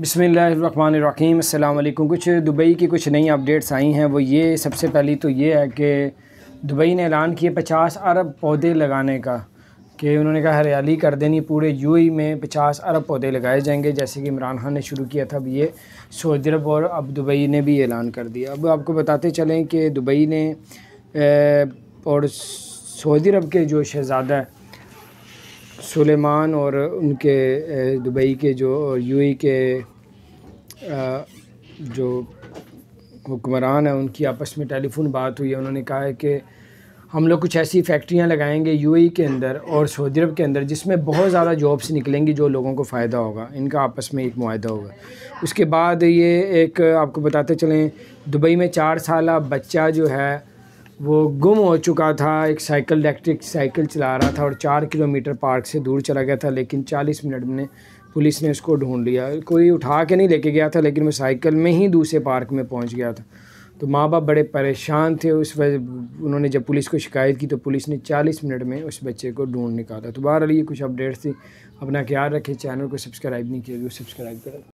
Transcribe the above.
बिसमीम अल्लाम कुछ दुबई की कुछ नई अपडेट्स आई हैं वो ये सबसे पहली तो ये है कि दुबई ने ऐलान किए पचास अरब पौधे लगाने का कि उन्होंने कहा हरियाली कर देनी पूरे ई में पचास अरब पौधे लगाए जाएंगे जैसे कि इमरान खान ने शुरू किया था अब ये सऊदी अरब और अब दुबई ने भी ऐलान कर दिया अब आपको बताते चलें कि दुबई ने और सऊदी अरब के जो शहज़ादा सुलेमान और उनके दुबई के जो यूएई के जो हुक्मरान हैं उनकी आपस में टेलीफोन बात हुई है उन्होंने कहा है कि हम लोग कुछ ऐसी फैक्ट्रियाँ लगाएंगे यूएई के अंदर और सऊदी अरब के अंदर जिसमें बहुत ज़्यादा जॉब्स निकलेंगी जो लोगों को फ़ायदा होगा इनका आपस में एक माहा होगा उसके बाद ये एक आपको बताते चलें दुबई में चार साल बच्चा जो है वो गुम हो चुका था एक साइकिल इलेक्ट्रिक साइकिल चला रहा था और चार किलोमीटर पार्क से दूर चला गया था लेकिन चालीस मिनट में पुलिस ने उसको ढूंढ लिया कोई उठा के नहीं लेके गया था लेकिन वो साइकिल में ही दूसरे पार्क में पहुंच गया था तो माँ बाप बड़े परेशान थे उस वजह उन्होंने जब पुलिस को शिकायत की तो पुलिस ने 40 मिनट में उस बच्चे को ढूंढ निकाला तो बहरहाल ये कुछ अपडेट्स थी अपना ख्याल रखें चैनल को सब्सक्राइब नहीं किया तो सब्सक्राइब करें